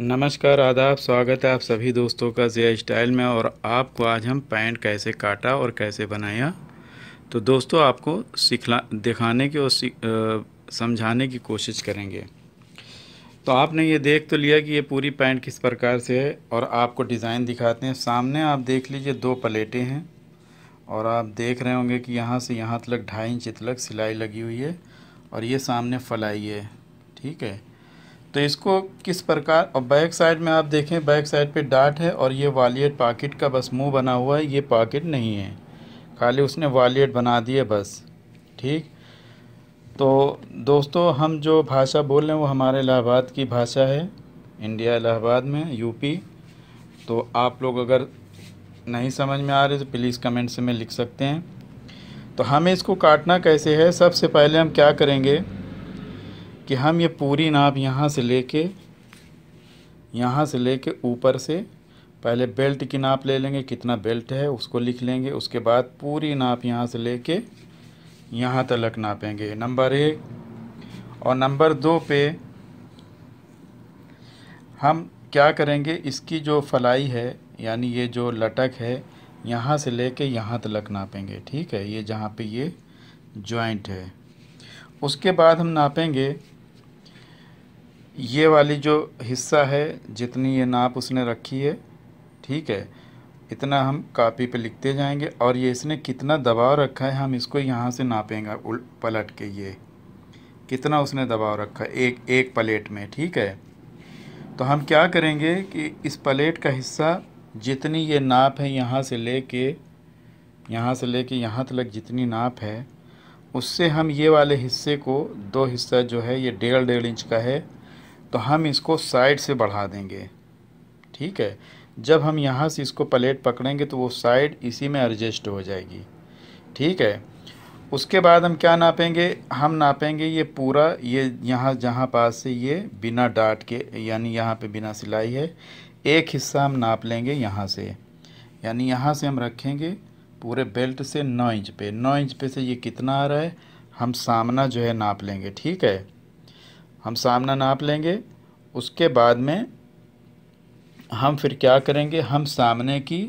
नमस्कार आदाब स्वागत है आप सभी दोस्तों का जिया स्टाइल में और आपको आज हम पैंट कैसे काटा और कैसे बनाया तो दोस्तों आपको सिखला दिखाने की और समझाने की कोशिश करेंगे तो आपने ये देख तो लिया कि ये पूरी पैंट किस प्रकार से है और आपको डिज़ाइन दिखाते हैं सामने आप देख लीजिए दो प्लेटें हैं और आप देख रहे होंगे कि यहाँ से यहाँ तक ढाई इंच तक सिलाई लगी हुई है और ये सामने फलाई है ठीक है तो इसको किस प्रकार और बैक साइड में आप देखें बैक साइड पे डाट है और ये वालियट पॉकेट का बस मुंह बना हुआ है ये पॉकेट नहीं है खाली उसने वालियट बना दिए बस ठीक तो दोस्तों हम जो भाषा बोल रहे हैं वो हमारे इलाहाबाद की भाषा है इंडिया इलाहाबाद में यूपी तो आप लोग अगर नहीं समझ में आ रहे तो प्लीज़ कमेंट्स में लिख सकते हैं तो हमें इसको काटना कैसे है सबसे पहले हम क्या करेंगे कि हम ये पूरी नाप यहाँ से लेके यहाँ से लेके ऊपर से पहले बेल्ट की नाप ले लेंगे कितना बेल्ट है उसको लिख लेंगे उसके बाद पूरी नाप यहाँ से लेके यहाँ तलक नापेंगे नंबर एक और नंबर दो पे हम क्या करेंगे इसकी जो फलाई है यानी ये जो लटक है यहाँ से लेके यहाँ तलक नापेंगे ठीक है ये जहाँ पे ये जॉइंट है उसके बाद हम नापेंगे ये वाली जो हिस्सा है जितनी ये नाप उसने रखी है ठीक है इतना हम कापी पे लिखते जाएंगे और ये इसने कितना दबाव रखा है हम इसको यहाँ से नापेंगे पलट के ये कितना उसने दबाव रखा है एक एक प्लेट में ठीक है तो हम क्या करेंगे कि इस प्लेट का हिस्सा जितनी ये नाप है यहाँ से ले के यहाँ से ले के यहाँ तक जितनी नाप है उससे हम ये वाले हिस्से को दो हिस्सा जो है ये डेढ़ डेढ़ इंच का है तो हम इसको साइड से बढ़ा देंगे ठीक है जब हम यहाँ से इसको प्लेट पकड़ेंगे तो वो साइड इसी में एडजस्ट हो जाएगी ठीक है उसके बाद हम क्या नापेंगे हम नापेंगे ये पूरा ये यहाँ जहाँ पास से ये बिना डाट के यानी यहाँ पे बिना सिलाई है एक हिस्सा हम नाप लेंगे यहाँ से यानी यहाँ से हम रखेंगे पूरे बेल्ट से नौ इंच पे नौ इंच पे से ये कितना आ रहा है हम सामना जो है नाप लेंगे ठीक है हम सामना नाप लेंगे उसके बाद में हम फिर क्या करेंगे हम सामने की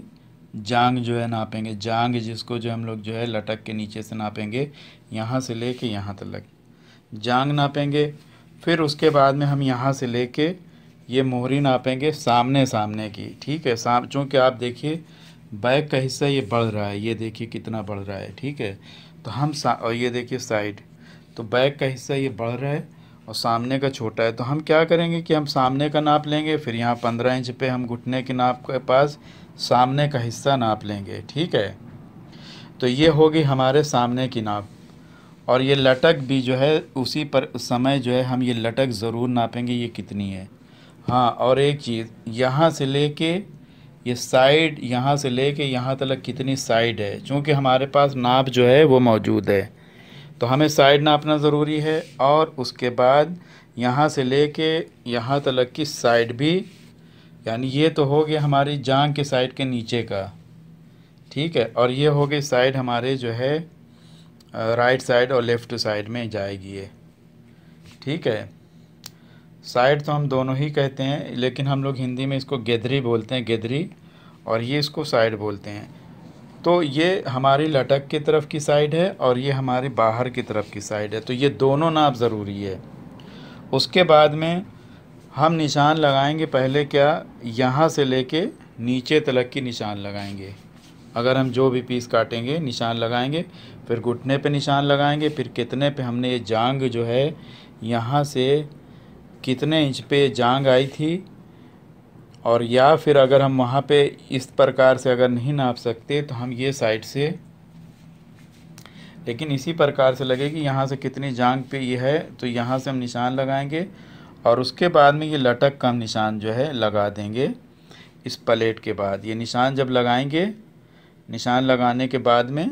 जांग जो है नापेंगे जांग जिसको जो हम लोग जो है लटक के नीचे से नापेंगे यहाँ से ले कर यहाँ तक जांग नापेंगे फिर उसके बाद में हम यहाँ से ले कर ये मोहरी नापेंगे सामने सामने की ठीक है साम चूँकि आप देखिए बैक का हिस्सा ये बढ़ रहा है ये देखिए कितना बढ़ रहा है ठीक है तो हम सा और ये देखिए साइड तो बैक का हिस्सा ये बढ़ रहा है और सामने का छोटा है तो हम क्या करेंगे कि हम सामने का नाप लेंगे फिर यहाँ पंद्रह इंच पे हम घुटने के नाप के पास सामने का हिस्सा नाप लेंगे ठीक है तो ये होगी हमारे सामने की नाप और ये लटक भी जो है उसी पर समय जो है हम ये लटक ज़रूर नापेंगे ये कितनी है हाँ और एक चीज़ यहाँ से ले कर ये साइड यहाँ से ले के यहाँ तक कितनी साइड है चूँकि हमारे पास नाप जो है वो मौजूद है तो हमें साइड नापना ज़रूरी है और उसके बाद यहाँ से ले कर यहाँ तलक की साइड भी यानी ये तो हो गया हमारी जांग के साइड के नीचे का ठीक है और ये हो गई साइड हमारे जो है राइट साइड और लेफ़्ट साइड में जाएगी ये ठीक है साइड तो हम दोनों ही कहते हैं लेकिन हम लोग हिंदी में इसको गेदरी बोलते हैं गेदरी और ये इसको साइड बोलते हैं तो ये हमारी लटक की तरफ की साइड है और ये हमारी बाहर की तरफ की साइड है तो ये दोनों नाप ज़रूरी है उसके बाद में हम निशान लगाएंगे पहले क्या यहाँ से लेके नीचे तलक की निशान लगाएंगे अगर हम जो भी पीस काटेंगे निशान लगाएंगे फिर घुटने पे निशान लगाएंगे फिर कितने पे हमने ये जांग जो है यहाँ से कितने इंच पे जांग आई थी और या फिर अगर हम वहाँ पे इस प्रकार से अगर नहीं नाप सकते तो हम ये साइड से लेकिन इसी प्रकार से लगेगी यहाँ से कितनी जांग पे ये है तो यहाँ से हम निशान लगाएंगे और उसके बाद में ये लटक का हम निशान जो है लगा देंगे इस प्लेट के बाद ये निशान जब लगाएंगे निशान लगाने के बाद में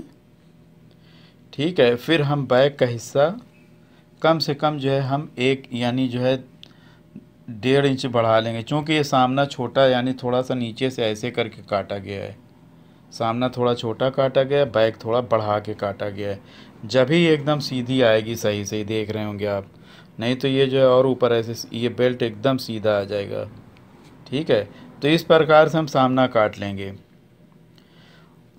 ठीक है फिर हम बैग का हिस्सा कम से कम जो है हम एक यानी जो है डेढ़ इंच बढ़ा लेंगे क्योंकि ये सामना छोटा यानी थोड़ा सा नीचे से ऐसे करके काटा गया है सामना थोड़ा छोटा काटा गया है बैक थोड़ा बढ़ा के काटा गया है जब ही एकदम सीधी आएगी सही सही देख रहे होंगे आप नहीं तो ये जो है और ऊपर ऐसे ये बेल्ट एकदम सीधा आ जाएगा ठीक है तो इस प्रकार से हम सामना काट लेंगे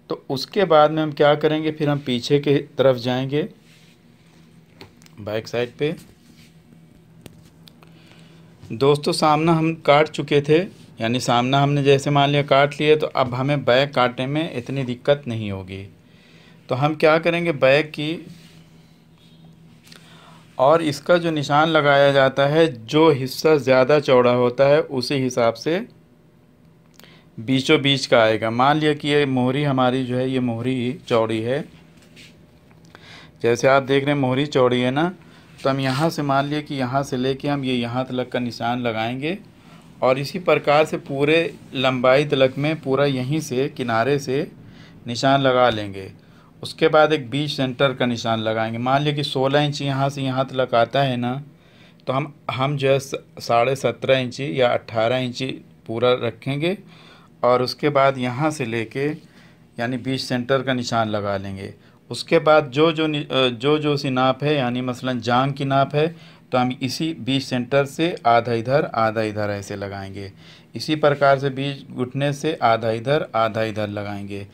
तो उसके बाद में हम क्या करेंगे फिर हम पीछे के तरफ जाएंगे बैक साइड पे दोस्तों तो सामना हम काट चुके थे यानी सामना हमने जैसे मान लिया काट लिए तो अब हमें बैग काटने में इतनी दिक्कत नहीं होगी तो हम क्या करेंगे बैग की और इसका जो निशान लगाया जाता है जो हिस्सा ज़्यादा चौड़ा होता है उसी हिसाब से बीचों बीच का आएगा मान लिया कि ये मोहरी हमारी जो है ये मोहरी चौड़ी है जैसे आप देख रहे हैं मोहरी चौड़ी है ना तो हम यहाँ से मान लिए कि यहाँ से लेके हम ये यहाँ तलक का निशान लगाएंगे और इसी प्रकार से पूरे लंबाई तलक में पूरा यहीं से किनारे से निशान लगा लेंगे उसके बाद एक बीच सेंटर का निशान लगाएंगे मान लिया कि सोलह इंची यहाँ से यहाँ तलक आता है ना तो हम हम जो है साढ़े सत्रह इंची या अट्ठारह इंची पूरा रखेंगे और उसके बाद यहाँ से लेके यानी बीच सेंटर का निशान लगा लेंगे उसके बाद जो जो जो जो सी नाप है यानी मसलन जांग की नाप है तो हम इसी बीच सेंटर से आधा इधर आधा इधर ऐसे लगाएंगे इसी प्रकार से बीज घुटने से आधा इधर आधा इधर लगाएंगे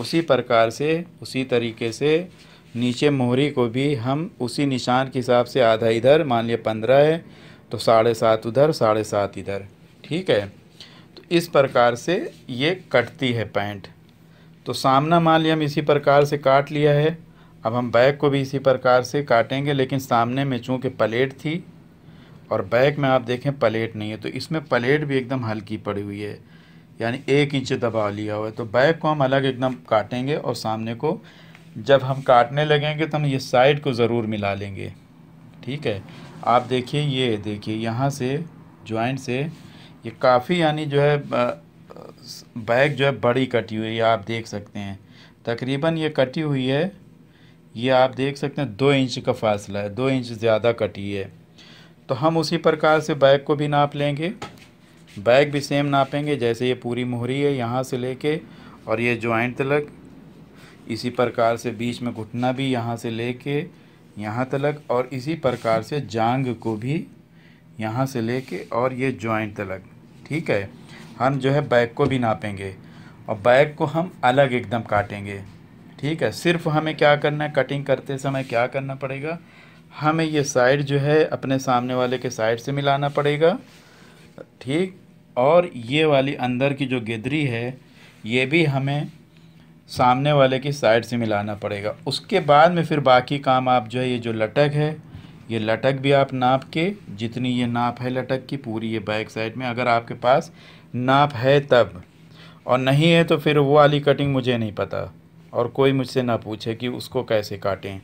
उसी प्रकार से उसी तरीके से नीचे मोहरी को भी हम उसी निशान के हिसाब से आधा इधर मान लिया पंद्रह है तो साढ़े सात उधर साढ़े सात इधर ठीक है तो इस प्रकार से ये कटती है पैंट तो सामना मान लिया हम इसी प्रकार से काट लिया है अब हम बैक को भी इसी प्रकार से काटेंगे लेकिन सामने में चूँकि प्लेट थी और बैक में आप देखें प्लेट नहीं है तो इसमें प्लेट भी एकदम हल्की पड़ी हुई है यानी एक इंच दबा लिया हुआ है तो बैक को हम अलग एकदम काटेंगे और सामने को जब हम काटने लगेंगे तो हम ये साइड को ज़रूर मिला लेंगे ठीक है आप देखिए ये देखिए यहाँ से जॉइंट से ये काफ़ी यानी जो है बैग जो है बड़ी कटी हुई है आप देख सकते हैं तकरीबन ये कटी हुई है ये आप देख सकते हैं दो इंच का फासला है दो इंच ज़्यादा कटी है तो हम उसी प्रकार से बैग को भी नाप लेंगे बैग भी सेम नापेंगे जैसे ये पूरी मोहरी है यहाँ से लेके और ये जॉइंट तलक इसी प्रकार से बीच में घुटना भी यहाँ से लेके यहाँ तलक और इसी प्रकार से जांग को भी यहाँ से लेके और ये जॉइंट तलक ठीक है हम जो है बैक को भी नापेंगे और बैक को हम अलग एकदम काटेंगे ठीक है सिर्फ हमें क्या करना है कटिंग करते समय क्या करना पड़ेगा हमें ये साइड जो है अपने सामने वाले के साइड से मिलाना पड़ेगा ठीक और ये वाली अंदर की जो गिदरी है ये भी हमें सामने वाले की साइड से मिलाना पड़ेगा उसके बाद में फिर बाकी काम आप जो है ये जो लटक है ये लटक भी आप नाप के जितनी ये नाप है लटक की पूरी ये बैक साइड में अगर आपके पास नाप है तब और नहीं है तो फिर वो वाली कटिंग मुझे नहीं पता और कोई मुझसे ना पूछे कि उसको कैसे काटें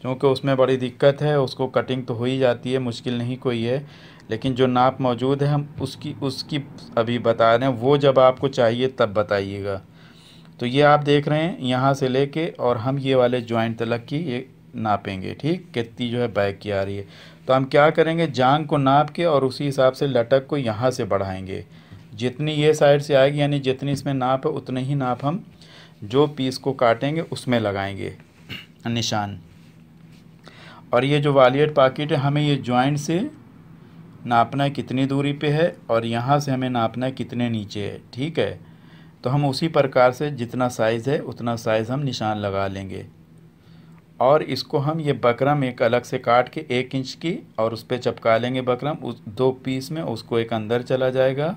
क्योंकि उसमें बड़ी दिक्कत है उसको कटिंग तो हो ही जाती है मुश्किल नहीं कोई है लेकिन जो नाप मौजूद है हम उसकी उसकी अभी बता रहे हैं वो जब आपको चाहिए तब बताइएगा तो ये आप देख रहे हैं यहाँ से लेके और हम ये वाले जॉइंट तलक की ये नापेंगे ठीक कितनी जो है बैक की आ रही है तो हम क्या करेंगे जांग को नाप के और उसी हिसाब से लटक को यहाँ से बढ़ाएंगे जितनी ये साइड से आएगी यानी जितनी इसमें नाप है उतने ही नाप हम जो पीस को काटेंगे उसमें लगाएंगे निशान और ये जो वालियट पाकिट है हमें ये जॉइंट से नापना कितनी दूरी पे है और यहाँ से हमें नापना कितने नीचे है ठीक है तो हम उसी प्रकार से जितना साइज़ है उतना साइज़ हम निशान लगा लेंगे और इसको हम ये बकरम एक अलग से काट के एक इंच की और उस पर चपका लेंगे बकरम उस दो पीस में उसको एक अंदर चला जाएगा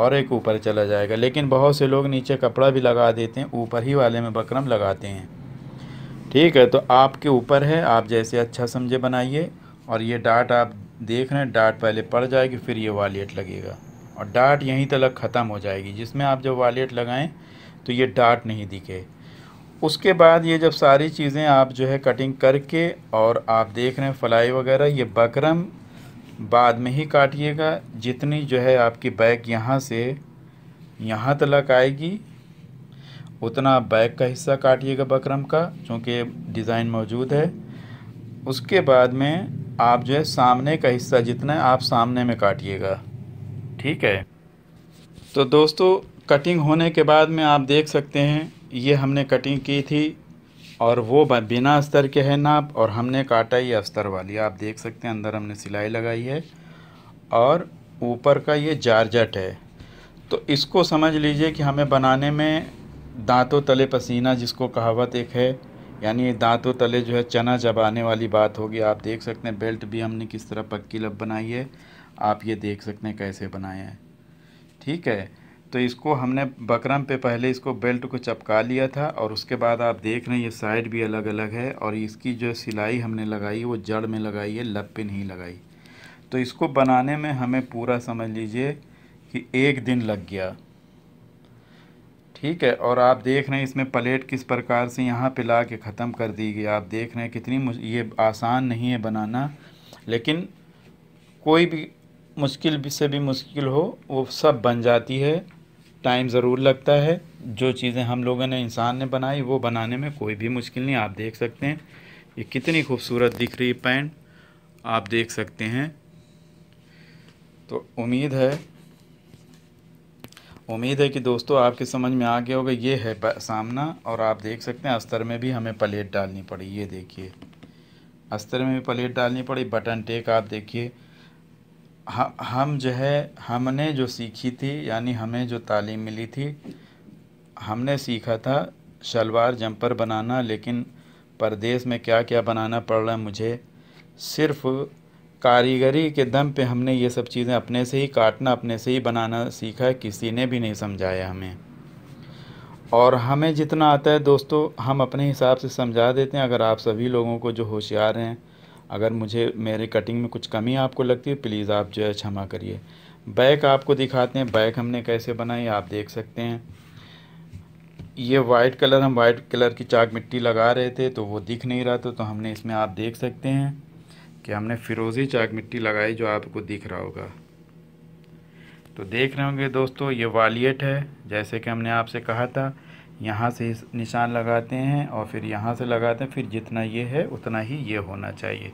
और एक ऊपर चला जाएगा लेकिन बहुत से लोग नीचे कपड़ा भी लगा देते हैं ऊपर ही वाले में बकरम लगाते हैं ठीक है तो आपके ऊपर है आप जैसे अच्छा समझे बनाइए और ये डाट आप देख रहे हैं डाट पहले पड़ जाएगी फिर ये वालेट लगेगा और डाट यहीं तलक ख़त्म हो जाएगी जिसमें आप जब वालेट लगाएँ तो ये डाट नहीं दिखे उसके बाद ये जब सारी चीज़ें आप जो है कटिंग करके और आप देख रहे हैं फ्लाई वगैरह ये बकरम बाद में ही काटिएगा जितनी जो है आपकी बैग यहाँ से यहाँ तक आएगी उतना बैग का हिस्सा काटिएगा बकरम का चूँकि डिज़ाइन मौजूद है उसके बाद में आप जो है सामने का हिस्सा जितना आप सामने में काटिएगा ठीक है तो दोस्तों कटिंग होने के बाद में आप देख सकते हैं ये हमने कटिंग की थी और वो बिना अस्तर के है नाप और हमने काटा ये अस्तर वाली आप देख सकते हैं अंदर हमने सिलाई लगाई है और ऊपर का ये जारजट है तो इसको समझ लीजिए कि हमें बनाने में दांतों तले पसीना जिसको कहावत एक है यानी दांतों तले जो है चना जबाने वाली बात होगी आप देख सकते हैं बेल्ट भी हमने किस तरह पक्की लब बनाई है आप ये देख सकते हैं कैसे बनाए हैं ठीक है तो इसको हमने बकरम पे पहले इसको बेल्ट को चपका लिया था और उसके बाद आप देख रहे हैं ये साइड भी अलग अलग है और इसकी जो सिलाई हमने लगाई वो जड़ में लगाई है लप पे नहीं लगाई तो इसको बनाने में हमें पूरा समझ लीजिए कि एक दिन लग गया ठीक है और आप देख रहे हैं इसमें प्लेट किस प्रकार से यहाँ पे ला के ख़त्म कर दी गई आप देख रहे हैं कितनी ये आसान नहीं है बनाना लेकिन कोई भी मुश्किल से भी मुश्किल हो वो सब बन जाती है टाइम ज़रूर लगता है जो चीज़ें हम लोगों ने इंसान ने बनाई वो बनाने में कोई भी मुश्किल नहीं आप देख सकते हैं ये कितनी खूबसूरत दिख रही पैंट आप देख सकते हैं तो उम्मीद है उम्मीद है कि दोस्तों आपके समझ में आ गया होगा ये है सामना और आप देख सकते हैं अस्तर में भी हमें प्लेट डालनी पड़ी ये देखिए अस्तर में भी प्लेट डालनी पड़ी बटन टेक आप देखिए हम जो है हमने जो सीखी थी यानी हमें जो तालीम मिली थी हमने सीखा था शलवार जंपर बनाना लेकिन परदेश में क्या क्या बनाना पड़ रहा है मुझे सिर्फ कारीगरी के दम पे हमने ये सब चीज़ें अपने से ही काटना अपने से ही बनाना सीखा है किसी ने भी नहीं समझाया हमें और हमें जितना आता है दोस्तों हम अपने हिसाब से समझा देते हैं अगर आप सभी लोगों को जो होशियार हैं अगर मुझे मेरे कटिंग में कुछ कमी आपको लगती है प्लीज़ आप जो है क्षमा करिए बैक आपको दिखाते हैं बैक हमने कैसे बनाई आप देख सकते हैं ये वाइट कलर हम वाइट कलर की चाक मिट्टी लगा रहे थे तो वो दिख नहीं रहा था तो हमने इसमें आप देख सकते हैं कि हमने फिरोज़ी चाक मिट्टी लगाई जो आपको दिख रहा होगा तो देख रहे होंगे दोस्तों ये वालियट है जैसे कि हमने आपसे कहा था यहाँ से निशान लगाते हैं और फिर यहाँ से लगाते हैं फिर जितना ये है उतना ही ये होना चाहिए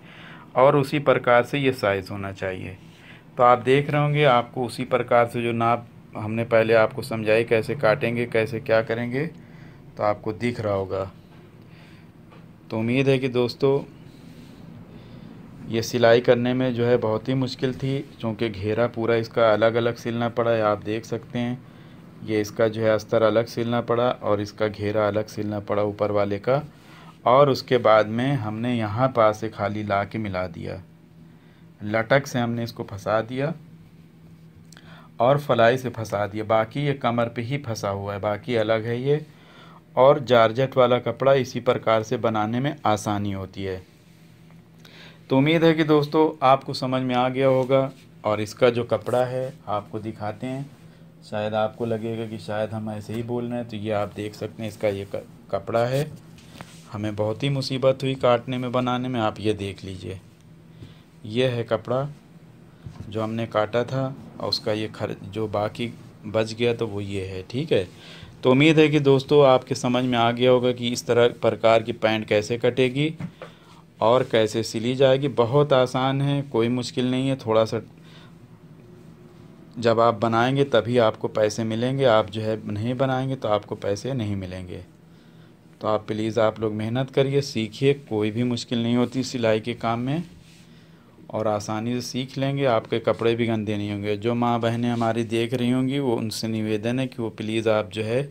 और उसी प्रकार से ये साइज़ होना चाहिए तो आप देख रहे होंगे आपको उसी प्रकार से जो नाप हमने पहले आपको समझाई कैसे काटेंगे कैसे क्या करेंगे तो आपको दिख रहा होगा तो उम्मीद है कि दोस्तों ये सिलाई करने में जो है बहुत ही मुश्किल थी क्योंकि घेरा पूरा इसका अलग अलग सिलना पड़ा है आप देख सकते हैं ये इसका जो है अस्तर अलग सिलना पड़ा और इसका घेरा अलग सिलना पड़ा ऊपर वाले का और उसके बाद में हमने यहाँ पास से खाली ला के मिला दिया लटक से हमने इसको फंसा दिया और फलाई से फंसा दिया बाकी ये कमर पे ही फंसा हुआ है बाकी अलग है ये और जारजट वाला कपड़ा इसी प्रकार से बनाने में आसानी होती है तो उम्मीद है कि दोस्तों आपको समझ में आ गया होगा और इसका जो कपड़ा है आपको दिखाते हैं शायद आपको लगेगा कि शायद हम ऐसे ही बोल रहे हैं तो ये आप देख सकते हैं इसका ये कपड़ा है हमें बहुत ही मुसीबत हुई काटने में बनाने में आप ये देख लीजिए यह है कपड़ा जो हमने काटा था और उसका ये खर जो बाकी बच गया तो वो ये है ठीक है तो उम्मीद है कि दोस्तों आपके समझ में आ गया होगा कि इस तरह प्रकार की पैंट कैसे कटेगी और कैसे सिली जाएगी बहुत आसान है कोई मुश्किल नहीं है थोड़ा सा जब आप बनाएंगे तभी आपको पैसे मिलेंगे आप जो है नहीं बनाएंगे तो आपको पैसे नहीं मिलेंगे तो आप प्लीज़ आप लोग मेहनत करिए सीखिए कोई भी मुश्किल नहीं होती सिलाई के काम में और आसानी से सीख लेंगे आपके कपड़े भी गंदे नहीं होंगे जो माँ बहनें हमारी देख रही होंगी वो उनसे निवेदन है कि वो प्लीज़ आप जो है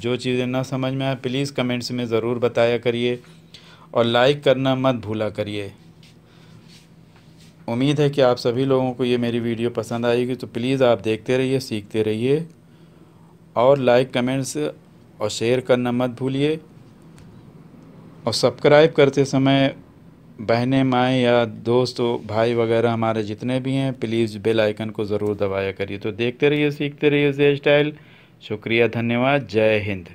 जो चीज़ें ना समझ में आए प्लीज़ कमेंट्स में ज़रूर बताया करिए और लाइक करना मत भूला करिए उम्मीद है कि आप सभी लोगों को ये मेरी वीडियो पसंद आएगी तो प्लीज़ आप देखते रहिए सीखते रहिए और लाइक कमेंट्स और शेयर करना मत भूलिए और सब्सक्राइब करते समय बहनें माएँ या दोस्तों भाई वगैरह हमारे जितने भी हैं प्लीज़ बेल आइकन को ज़रूर दबाया करिए तो देखते रहिए सीखते रहिए जे स्टाइल शुक्रिया धन्यवाद जय हिंद